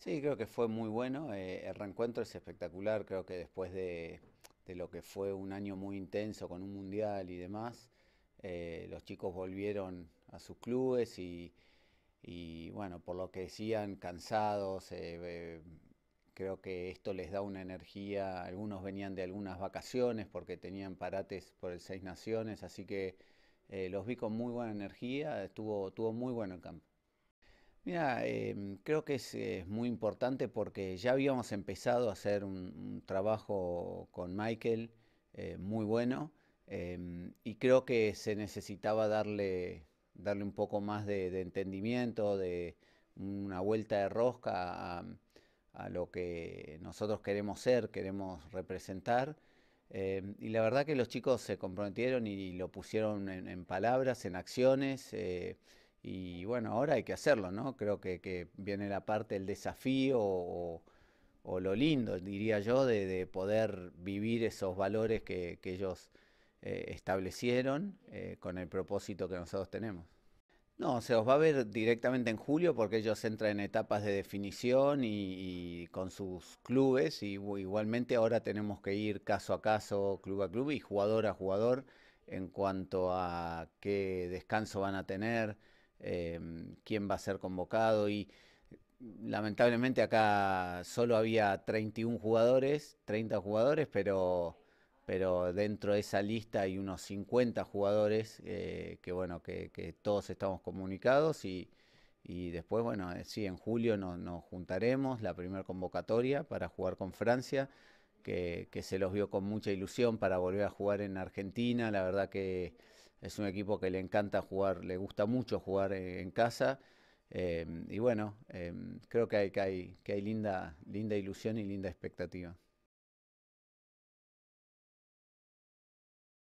Sí, creo que fue muy bueno. Eh, el reencuentro es espectacular. Creo que después de, lo que fue un año muy intenso con un mundial y demás, eh, los chicos volvieron a sus clubes y, bueno, por lo que decían, cansados. Eh, creo que esto les da una energía. Algunos venían de algunas vacaciones porque tenían parates por el Seis Naciones, así que los vi con muy buena energía. Estuvo, estuvo muy bueno el campo. Mira, em, creo que es, muy importante porque ya habíamos empezado a hacer un, trabajo con Michael eh, muy bueno em, y creo que se necesitaba darle, darle un poco más de, entendimiento, de una vuelta de rosca a, lo que nosotros queremos ser, queremos representar. Em, y la verdad que los chicos se comprometieron y, lo pusieron en, en, palabras, en acciones eh, y bueno, ahora hay que hacerlo, ¿no? Creo que, viene la parte del desafío o, lo lindo, diría yo, de, poder vivir esos valores que, ellos eh, establecieron eh, con el propósito que nosotros tenemos. No, se os va a ver directamente en julio porque ellos entran en etapas de definición y, y con sus clubes y igualmente ahora tenemos que ir caso a caso, club a club y jugador a jugador en cuanto a qué descanso van a tener, Em, quién va a ser convocado y lamentablemente acá solo había 31 jugadores, 30 jugadores, pero, pero dentro de esa lista hay unos 50 jugadores eh, que bueno, que, todos estamos comunicados y, y después, bueno, eh, sí, en julio nos, nos juntaremos, la primera convocatoria para jugar con Francia, que, que se los vio con mucha ilusión para volver a jugar en Argentina, la verdad que es un equipo que le encanta jugar, le gusta mucho jugar eh, en casa. Em, y bueno, em, creo que hay, que hay, que hay linda, linda ilusión y linda expectativa.